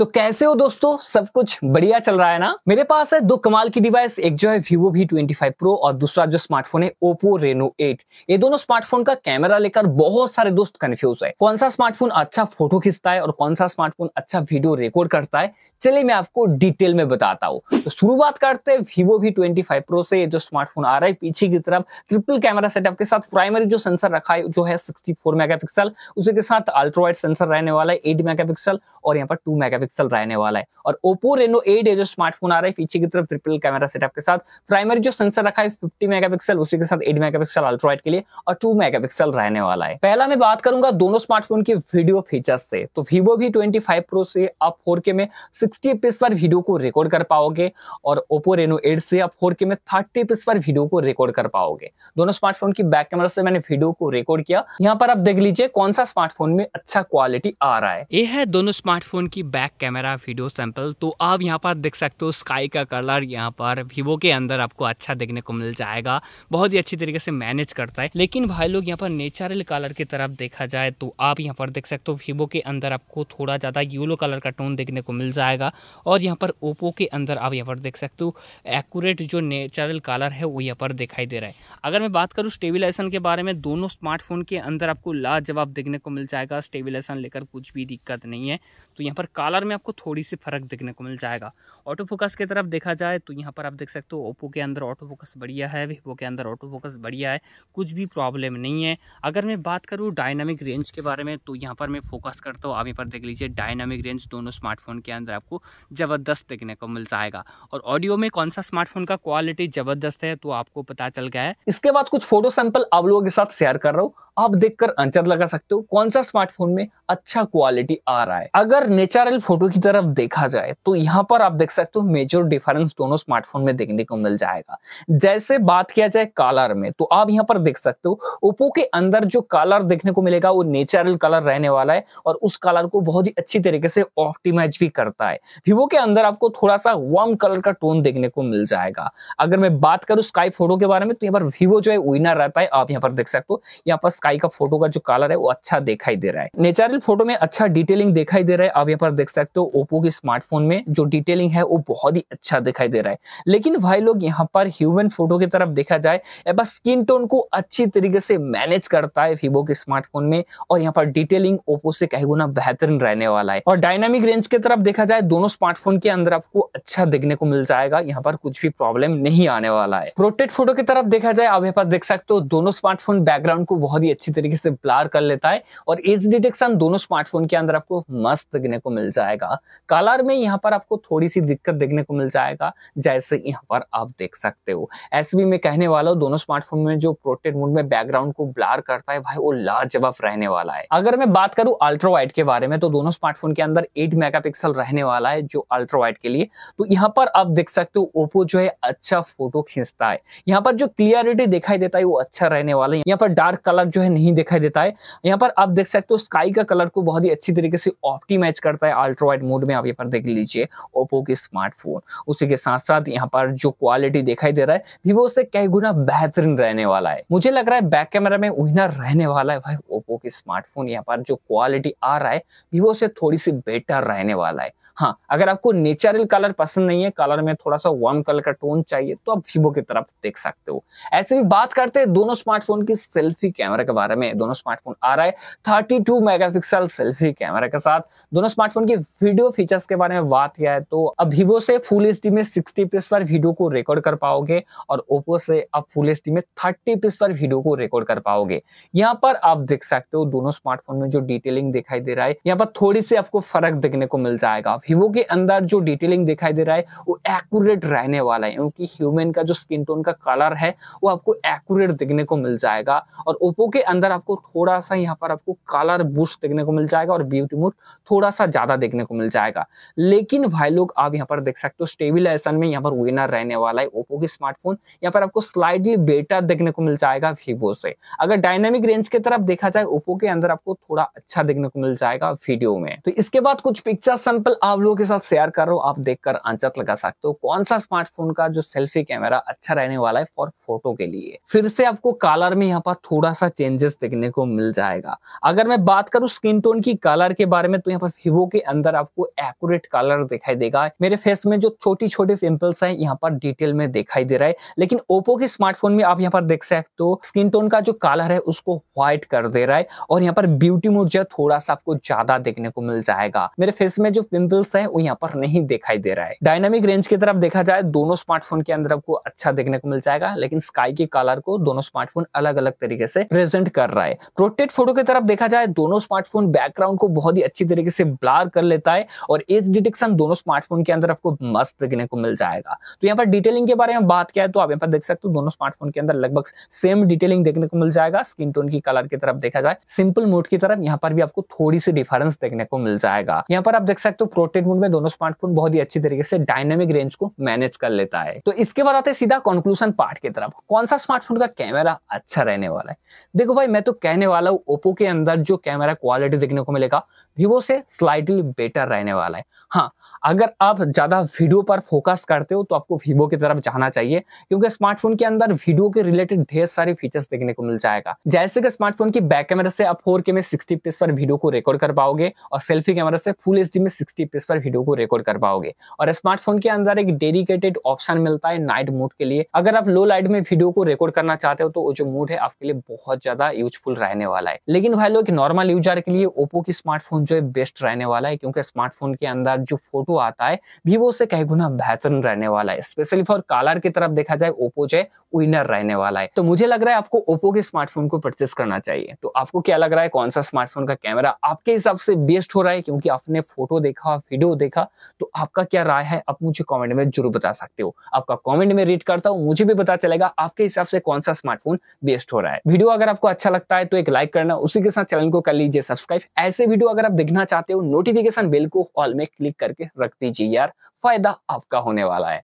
तो कैसे हो दोस्तों सब कुछ बढ़िया चल रहा है ना मेरे पास है दो कमाल की डिवाइस एक जो है Vivo V25 Pro और दूसरा जो स्मार्टफोन है Oppo Reno 8 ये दोनों स्मार्टफोन का कैमरा लेकर बहुत सारे दोस्त कंफ्यूज है कौन सा स्मार्टफोन अच्छा फोटो खींचता है और कौन सा स्मार्टफोन अच्छा वीडियो रिकॉर्ड करता है चलिए मैं आपको डिटेल में बताता हूँ तो शुरुआत करते हैं ट्वेंटी फाइव प्रो से जो स्मार्टफोन आ रहा है पीछे की तरफ ट्रिपल कैमरा सेटअप के साथ प्राइमरी जो सेंसर रखा है जो है सिक्सटी पिक्सल उसी के साथ अल्ट्रोवाइट सेंसर रहने वाला है एट पिक्सल और यहाँ पर टू मेगा पिक्सल रहने वाला है और ओप्पो रेनो एट है जो स्मार्टफोन आ रहा है पीछे की तरफ ट्रिपल कैमरा सेटअप के साथ प्राइमरी जो सेंसर रखा है फिफ्टी मेगापिक्सल उसी के साथ एट मेगा पिक्सल अल्ट्राइट के लिए और टू मेगापिक्सल रहने वाला है पहला मैं बात करूंगा दोनों स्मार्टफोन के वीडियो फीचर से तो वीवो भी ट्वेंटी फाइव प्रो से आप फोर में सिक्सटी पीस पर वीडियो को रिकॉर्ड कर पाओगे और ओप्पो रेनो एट से आप फोर में थर्टी पीस पर वीडियो को रिकॉर्ड कर पाओगे दोनों स्मार्टफोन की बैक कैमरा से मैंने वीडियो को रिकॉर्ड किया यहाँ पर आप देख लीजिए कौन सा स्मार्टफोन में अच्छा क्वालिटी आ रहा है ये है दोनों स्मार्टफोन की बैक कैमरा वीडियो सैंपल तो आप यहाँ पर देख सकते हो स्काई का कलर यहाँ पर वीवो के अंदर आपको अच्छा देखने को मिल जाएगा बहुत ही अच्छी तरीके से मैनेज करता है लेकिन भाई लोग यहाँ पर नेचुरल कलर की तरफ देखा जाए तो आप यहाँ पर देख सकते हो वीवो के अंदर आपको थोड़ा ज़्यादा येलो कलर का टोन देखने को मिल जाएगा और यहाँ पर ओप्पो के अंदर आप यहाँ पर देख सकते हो एक्यूरेट जो नेचुरल कलर है वो यहाँ पर दिखाई दे रहा है अगर मैं बात करूँ स्टेबिलाइजेशन के बारे में दोनों स्मार्टफोन के अंदर आपको लाजवाब देखने को मिल जाएगा स्टेबिलाइजेशन लेकर कुछ भी दिक्कत नहीं है तो यहाँ पर काला कलर में आपको थोड़ी सी फ़र्क देखने को मिल जाएगा ऑटो फोकस की तरफ देखा जाए तो यहाँ पर आप देख सकते हो ओप्पो के अंदर ऑटो फोकस बढ़िया है वीवो के अंदर ऑटो फोकस बढ़िया है कुछ भी प्रॉब्लम नहीं है अगर मैं बात करूँ डायनामिक रेंज के बारे में तो यहाँ पर मैं फोकस करता हूँ आप यहाँ पर देख लीजिए डायनामिक रेंज दोनों स्मार्टफोन के अंदर आपको ज़बरदस्त देखने को मिल जाएगा और ऑडियो में कौन सा स्मार्टफोन का क्वालिटी ज़बरदस्त है तो आपको पता चल गया है इसके बाद कुछ फोटो सैंपल आप लोगों के साथ शेयर कर रहा हूँ आप देखकर अंतर लगा सकते हो कौन सा स्मार्टफोन में अच्छा क्वालिटी आ रहा है अगर नेचुरल फोटो की तरफ देखा जाए तो यहाँ पर आप देख सकते हो मेजर डिफरेंस दोनों स्मार्टफोन में देखने को मिल जाएगा जैसे बात किया जाए कलर में तो आप यहाँ पर देख सकते हो ओप्पो के अंदर जो कलर देखने को मिलेगा वो नेचुरल कलर रहने वाला है और उस कलर को बहुत ही अच्छी तरीके से ऑप्टिमाइज भी करता है वीवो के अंदर आपको थोड़ा सा वार्म कलर का टोन देखने को मिल जाएगा अगर मैं बात करूँ स्काई फोटो के बारे में तो यहाँ पर वीवो जो है विनर रहता है आप यहाँ पर देख सकते हो यहाँ पर स्काई का फोटो का जो कलर है वो अच्छा दिखाई दे रहा है नेचुरल फोटो में अच्छा डिटेलिंग दिखाई दे रहा है आप यहाँ पर देख सकते सकते हो ओप्पो के स्मार्टफोन में जो डिटेलिंग है वो बहुत ही अच्छा दिखाई दे रहा है लेकिन भाई लोग यहाँ पर ह्यूमन फोटो की तरफ देखा जाए बस स्किन टोन को अच्छी तरीके से मैनेज करता है वीवो के स्मार्टफोन में और यहाँ पर डिटेलिंग ओप्पो से कहे गुना बेहतरीन रहने वाला है और डायनामिक रेंज की तरफ देखा जाए दोनों स्मार्टफोन के अंदर आपको अच्छा देखने को मिल जाएगा यहाँ पर कुछ भी प्रॉब्लम नहीं आने वाला है प्रोटेक्ट फोटो की तरफ देखा जाए आप यहाँ पर देख सकते हो दोनों स्मार्टफोन बैकग्राउंड को बहुत ही अच्छी तरीके से ब्लार कर लेता है और एज डिटेक्शन दोनों स्मार्टफोन के अंदर आपको मस्त देखने को मिल जाए जाएगा कलर में यहाँ पर आपको थोड़ी सी दिक्कत देखने को मिल जाएगा जैसे यहाँ पर आप देख सकते हो एस में कहने वाला हूँ दोनों स्मार्टफोन में जो प्रोटेक्ट मोड में बैकग्राउंड को ब्लार करता है भाई वो लाजवाब रहने वाला है अगर मैं बात करूँ अल्ट्रा वाइड के बारे में तो दोनों स्मार्टफोन के अंदर एट मेगा रहने वाला है जो अल्ट्रा वाइड के लिए तो यहाँ पर आप देख सकते हो ओप्पो जो है अच्छा फोटो खींचता है यहाँ पर जो क्लियरिटी दिखाई देता है वो अच्छा रहने वाला है यहाँ पर डार्क कलर जो है नहीं दिखाई देता है यहाँ पर आप देख सकते हो स्काई का कलर को बहुत ही अच्छी तरीके से ऑप्टीमाइज करता है अल्ट्रा एंड्रॉइड मोड में आप यहाँ पर देख लीजिए ओप्पो की स्मार्टफोन उसी के साथ साथ यहाँ पर जो क्वालिटी दिखाई दे रहा है वीवो से कई गुना बेहतरीन रहने वाला है मुझे लग रहा है बैक कैमरा में उहिना रहने वाला है भाई ओप्पो के स्मार्टफोन यहाँ पर जो क्वालिटी आ रहा है वीवो से थोड़ी सी बेटर रहने वाला है हाँ अगर आपको नेचुरल कलर पसंद नहीं है कलर में थोड़ा सा वार्म कलर का टोन चाहिए तो आप वीवो की तरफ देख सकते हो ऐसे भी बात करते हैं दोनों स्मार्टफोन की सेल्फी कैमरा के बारे में दोनों स्मार्टफोन आ रहा है 32 मेगापिक्सल सेल्फी कैमरा के साथ दोनों स्मार्टफोन की वीडियो फीचर्स के बारे में बात किया है तो अब वीवो से फुल एच में सिक्सटी पीस पर वीडियो को रिकॉर्ड कर पाओगे और ओप्पो से आप फुल एच में थर्टी पीस पर वीडियो को रिकॉर्ड कर पाओगे यहाँ पर आप देख सकते हो दोनों स्मार्टफोन में जो डिटेलिंग दिखाई दे रहा है यहाँ पर थोड़ी सी आपको फर्क देखने को मिल जाएगा वीवो के अंदर जो डिटेलिंग दिखाई दे रहा है वो एक्यूरेट रहने वाला है क्योंकि ह्यूमन का जो स्किन टोन का कलर है वो आपको एक्यूरेट देखने को मिल जाएगा और ओप्पो के अंदर आपको थोड़ा सा यहाँ पर आपको कलर बूस्ट देखने को मिल जाएगा और ब्यूटी मूड थोड़ा सा ज्यादा देखने देखने को मिल जाएगा लेकिन भाई लोग आप यहाँ पर देख सकते हो स्टेबिलाइजेशन में यहाँ पर विनर रहने वाला है ओप्पो के स्मार्टफोन यहाँ पर आपको स्लाइडली बेटर देखने को मिल जाएगा वीवो से अगर डायनेमिक रेंज की तरफ देखा जाए ओप्पो के अंदर आपको थोड़ा अच्छा देखने को मिल जाएगा वीडियो में तो इसके बाद कुछ पिक्चर सैंपल आप लोगों के साथ शेयर करो आप देखकर अंचत लगा सकते हो कौन सा स्मार्टफोन का जो सेल्फी कैमरा अच्छा रहने वाला है फॉर फोटो के लिए फिर से आपको कलर में यहाँ पर थोड़ा सा चेंजेस देखने को मिल जाएगा अगर मैं बात करूं स्किन टोन की कलर के बारे में तो यहाँ पर वीवो के अंदर अंदर आपको एक्यूरेट कलर दिखाई देगा मेरे फेस में जो छोटी छोटी पिंपल्स है यहाँ पर डिटेल में दिखाई दे रहा है लेकिन ओप्पो के स्मार्टफोन में आप यहाँ पर देख सकते हो स्किन टोन का जो कलर है उसको व्हाइट कर दे रहा है और यहाँ पर ब्यूटी मोड जो थोड़ा सा आपको ज्यादा देखने को मिल जाएगा मेरे फेस में जो पिंपल्स है वो यहाँ पर नहीं दिखाई दे रहा है डायनामिक रेंज की तरफ देखा जाए दोनों स्मार्टफोन के अंदर आपको अच्छा देखने को मिल जाएगा लेकिन स्काई के कलर को दोनों स्मार्टफोन अलग अलग तरीके से प्रेजेंट कर रहा है प्रोटेक्ट फोटो की तरफ देखा जाए दोनों स्मार्टफोन बैकग्राउंड को बहुत ही अच्छी तरीके से ब्लार कर लेता है और एज डिटेक्शन दोनों स्मार्टफोन के अंदर आपको मस्त देखने को मिल जाएगा तो यहाँ पर डिटेलिंग के बारे में बात किया है तो आप यहाँ पर देख सकते हो दोनों स्मार्टफोन के अंदर लगभग सेम डिटेलिंग देखने को मिल जाएगा स्किन टोन की कलर की तरफ देखा जाए सिंपल मोड की तरफ यहाँ पर भी आपको थोड़ी सी डिफरेंस देखने को मिल जाएगा यहाँ पर आप देख सकते हो प्रोटेक्ट मोड में दोनों स्मार्टफोन बहुत ही अच्छी तरीके से डायनेमिक रेंज को मैनेज कर लेता है तो इसके बाद आते सीधा कंक्लूजन पार्ट की तरफ कौन सा स्मार्टफोन का कैमरा अच्छा रहने वाला है देखो भाई मैं तो कहने वाला हूँ ओप्पो के अंदर जो कैमरा क्वालिटी देखने को मिलेगा वीवो से स्लाइटली बेटर रहने वाला है हाँ अगर आप ज़्यादा वीडियो पर फोकस करते हो तो आपको वीवो की तरफ जाना चाहिए क्योंकि स्मार्टफोन के अंदर वीडियो के रिलेटेड ढेर सारे फीचर्स देखने को मिल जाएगा जैसे कि स्मार्टफोन की बैक कैमरा से आप फोर के में सिक्सटी पीस पर वीडियो को रिकॉर्ड कर पाओगे और सेल्फी कैमरा से फुल एच में सिक्सटी पीस पर वीडियो को रिकॉर्ड कर पाओगे और स्मार्टफोन के अंदर एक डेडिकेटेड ऑप्शन मिलता है नाइट मोड के लिए अगर आप लो लाइट में वीडियो को रिकॉर्ड करना चाहते हो तो जो मोड है आपके लिए बहुत ज्यादा यूजफुल रहने वाला है लेकिन भाई लोग नॉर्मल यूजर के लिए ओप्पो की स्मार्टफोन जो है बेस्ट रहने वाला है क्योंकि क्योंकि स्मार्टफोन के अंदर जो फोटो आता है वीवो से कई गुना बेहतर रहने वाला है स्पेशली फॉर कलर की तरफ देखा जाए ओप्पो जो है विनर रहने वाला है तो मुझे लग रहा है आपको ओप्पो के स्मार्टफोन को परचेस करना चाहिए तो आपको क्या लग रहा है कौन सा स्मार्टफोन का कैमरा आपके हिसाब से बेस्ट हो रहा है क्योंकि आपने फोटो देखा वीडियो देखा तो आपका क्या राय है आप मुझे कॉमेंट में जरूर बता सकते हो आपका कॉमेंट में रीड करता हूँ मुझे भी पता चलेगा आपके हिसाब से कौन सा स्मार्टफोन बेस्ट हो रहा है वीडियो अगर आपको अच्छा लगता है तो एक लाइक करना उसी के साथ चैनल को कर लीजिए सब्सक्राइब ऐसे वीडियो अगर आप देखना चाहते हो नोटिफिकेशन नोटिफिकेशन बिल को ऑल में क्लिक करके रख दीजिए यार फायदा आपका होने वाला है